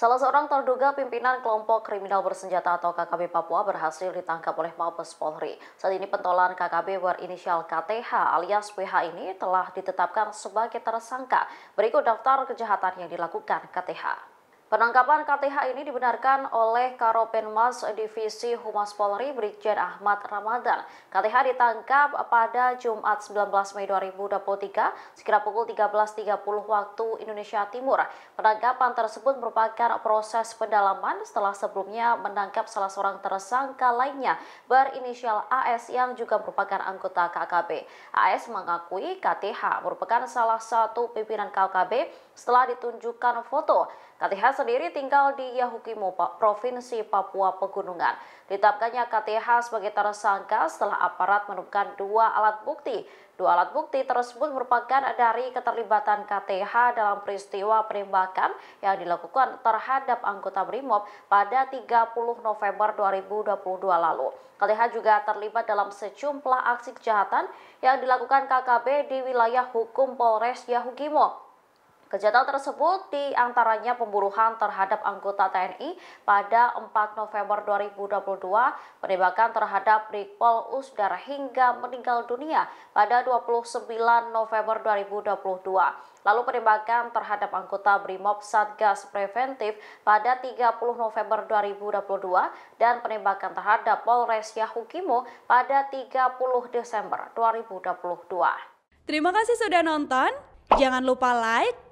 Salah seorang terduga pimpinan kelompok kriminal bersenjata atau KKB Papua berhasil ditangkap oleh Mabes Polri. Saat ini pentolan KKB berinisial KTH alias PH ini telah ditetapkan sebagai tersangka. Berikut daftar kejahatan yang dilakukan KTH. Penangkapan KTH ini dibenarkan oleh Karopenmas Divisi Humas Polri Brigjen Ahmad Ramadan. KTH ditangkap pada Jumat 19 Mei 2023 sekira pukul 13.30 waktu Indonesia Timur. Penangkapan tersebut merupakan proses pendalaman setelah sebelumnya menangkap salah seorang tersangka lainnya berinisial AS yang juga merupakan anggota KKB. AS mengakui KTH merupakan salah satu pimpinan KKB setelah ditunjukkan foto. KTH sendiri tinggal di Yahukimo, Provinsi Papua Pegunungan. Ditapkannya KTH sebagai tersangka setelah aparat menemukan dua alat bukti. Dua alat bukti tersebut merupakan dari keterlibatan KTH dalam peristiwa penembakan yang dilakukan terhadap anggota BRIMOB pada 30 November 2022 lalu. KTH juga terlibat dalam sejumlah aksi kejahatan yang dilakukan KKB di wilayah hukum Polres Yahukimo Kejahatan tersebut diantaranya pembunuhan terhadap anggota TNI pada 4 November 2022, penembakan terhadap Brigpol Usdar hingga meninggal dunia pada 29 November 2022. Lalu penembakan terhadap anggota Brimob Satgas Preventif pada 30 November 2022 dan penembakan terhadap Polres Yahukimo pada 30 Desember 2022. Terima kasih sudah nonton. Jangan lupa like,